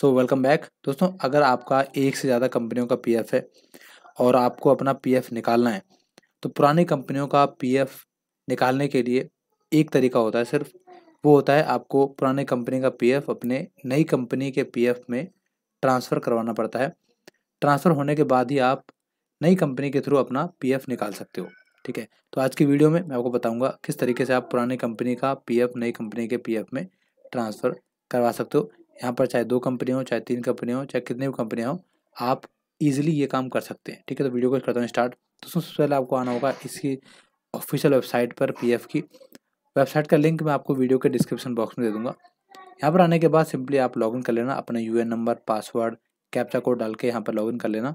so welcome back दोस्तों अगर आपका एक से ज़्यादा कंपनियों का पीएफ है और आपको अपना पीएफ निकालना है तो पुरानी कंपनियों का पीएफ निकालने के लिए एक तरीका होता है सिर्फ वो होता है आपको पुराने कंपनी का पीएफ अपने नई कंपनी के पीएफ में ट्रांसफ़र करवाना पड़ता है ट्रांसफ़र होने के बाद ही आप नई कंपनी के थ्रू अपना पी निकाल सकते हो ठीक है तो आज की वीडियो में मैं आपको बताऊँगा किस तरीके से आप पुरानी कंपनी का पी नई कंपनी के पी में ट्रांसफ़र करवा सकते हो यहाँ पर चाहे दो कंपनी हो चाहे तीन कंपनी हो चाहे कितनी भी कंपनियाँ हो आप ईजिली ये काम कर सकते हैं ठीक है तो वीडियो को करता हूँ स्टार्ट तो सबसे पहले आपको आना होगा इसकी ऑफिशियल वेबसाइट पर पीएफ की वेबसाइट का लिंक मैं आपको वीडियो के डिस्क्रिप्शन बॉक्स में दे दूँगा यहाँ पर आने के बाद सिंपली आप लॉगिन कर लेना अपना U number password captcha code डाल के यहाँ पर लॉगिन कर लेना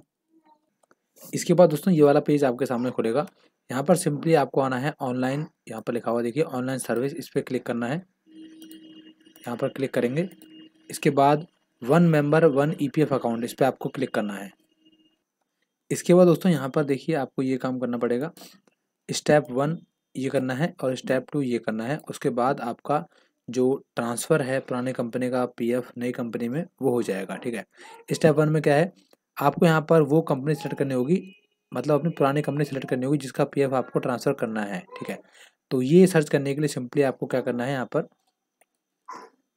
इसके बाद दोस्तों ये वाला पेज आपके सामने खुलेगा यहाँ पर सिंपली आपको आना है ऑनलाइन यहाँ पर लिखा हुआ देखिए ऑनलाइन सर्विस इस पर क्लिक करना है यहाँ पर क्लिक करेंगे इसके बाद one member one EPF account इस पर आपको क्लिक करना है इसके बाद दोस्तों यहाँ पर देखिए आपको ये काम करना पड़ेगा स्टेप वन ये करना है और स्टेप टू ये करना है उसके बाद आपका जो ट्रांसफ़र है पुराने कंपनी का पीएफ नई कंपनी में वो हो जाएगा ठीक है स्टेप वन में क्या है आपको यहाँ पर वो कंपनी सेलेक्ट करनी होगी मतलब अपनी पुरानी कंपनी सेलेक्ट करनी होगी जिसका पीएफ आपको ट्रांसफ़र करना है ठीक है तो ये सर्च करने के लिए सिंपली आपको क्या करना है यहाँ पर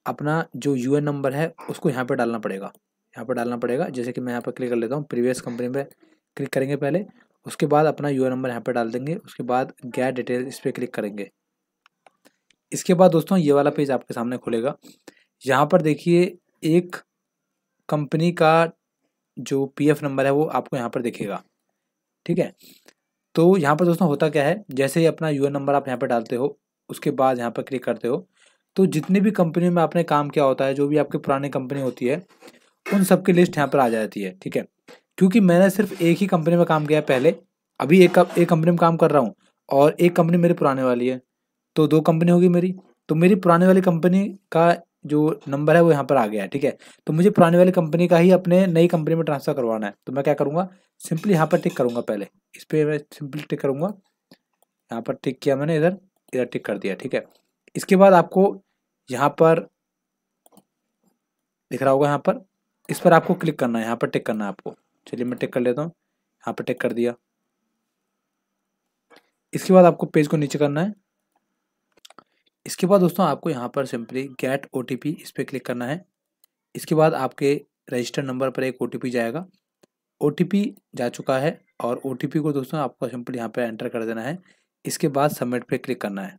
अपना जो यू नंबर है उसको यहाँ पर डालना पड़ेगा यहाँ पर डालना पड़ेगा जैसे कि मैं यहाँ पर क्लिक कर लेता हूँ प्रीवियस कंपनी पर क्लिक करेंगे पहले उसके बाद अपना यू नंबर यहाँ पर डाल देंगे उसके बाद गैर डिटेल इस पर क्लिक करेंगे इसके बाद दोस्तों ये वाला पेज आपके सामने खुलेगा यहाँ पर देखिए एक कंपनी का जो पीएफ नंबर है वो आपको यहाँ पर दिखेगा ठीक है तो यहाँ पर दोस्तों होता क्या है जैसे ही अपना एन नंबर आप यहाँ पर डालते हो उसके बाद यहाँ पर क्लिक करते हो तो जितने भी कंपनी में आपने काम किया होता है जो भी आपकी पुरानी कंपनी होती है उन सब की लिस्ट यहाँ पर आ जाती है ठीक है क्योंकि मैंने सिर्फ एक ही कंपनी में काम किया है पहले अभी एक एक कंपनी में काम कर रहा हूँ और एक कंपनी मेरी पुराने वाली है तो दो कंपनी होगी मेरी तो मेरी पुराने वाली कंपनी का जो नंबर है वो यहाँ पर आ गया है ठीक है तो मुझे पुराने वाली कंपनी का ही अपने नई कंपनी में ट्रांसफर करवाना है तो मैं क्या करूँगा सिंपली यहाँ पर टिक करूँगा पहले इस पर मैं सिंपली टिक करूँगा यहाँ पर टिक किया मैंने इधर इधर टिक कर दिया ठीक है इसके बाद आपको यहाँ पर दिख रहा होगा यहाँ पर इस पर आपको क्लिक करना है यहाँ पर टिक करना है आपको चलिए मैं टिक कर लेता हूँ यहाँ पर टिक कर दिया इसके बाद आपको पेज को नीचे करना है इसके बाद दोस्तों आपको यहाँ पर सिंपली गेट ओ इस पर क्लिक करना है इसके बाद आपके रजिस्टर नंबर पर एक ओ जाएगा ओ जा चुका है और ओ को दोस्तों आपको सिंपली यहाँ पर एंटर कर देना है इसके बाद सबमिट पर क्लिक करना है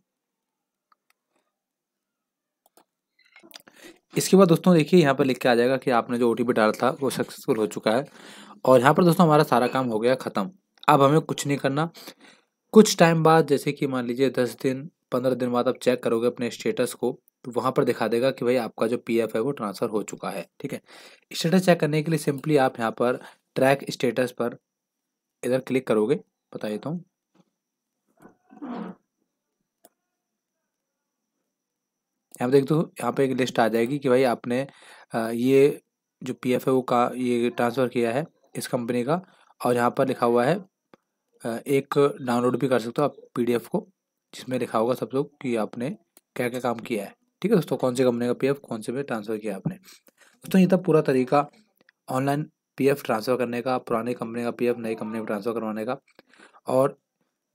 इसके बाद दोस्तों देखिए यहाँ पर लिख के आ जाएगा कि आपने जो ओ डाला था वो सक्सेसफुल हो चुका है और यहाँ पर दोस्तों हमारा सारा काम हो गया ख़त्म अब हमें कुछ नहीं करना कुछ टाइम बाद जैसे कि मान लीजिए दस दिन पंद्रह दिन बाद आप चेक करोगे अपने स्टेटस को तो वहाँ पर दिखा देगा कि भाई आपका जो पीएफ है वो ट्रांसफ़र हो चुका है ठीक है स्टेटस चेक करने के लिए सिंपली आप यहाँ पर ट्रैक स्टेटस पर इधर क्लिक करोगे बता देता हूँ यहाँ पर देख दो यहाँ पे एक लिस्ट आ जाएगी कि भाई आपने ये जो पी एफ है वो का ये ट्रांसफ़र किया है इस कंपनी का और यहाँ पर लिखा हुआ है एक डाउनलोड भी कर सकते हो आप पी को जिसमें लिखा होगा सब लोग कि आपने क्या क्या काम किया है ठीक है दोस्तों कौन सी कंपनी का पी कौन से में ट्रांसफ़र किया आपने दोस्तों ये था पूरा तरीका ऑनलाइन पी ट्रांसफ़र करने का पुरानी कंपनी का पी नई कंपनी में ट्रांसफ़र करवाने का और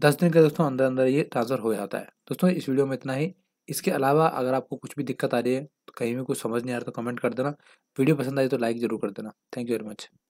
दस दिन के दोस्तों अंदर अंदर ये ट्रांसफ़र हो जाता है दोस्तों इस वीडियो में इतना ही इसके अलावा अगर आपको कुछ भी दिक्कत आ रही है तो कहीं भी कुछ समझ नहीं आ रहा तो कमेंट कर देना वीडियो पसंद आई तो लाइक ज़रूर कर देना थैंक यू वेरी मच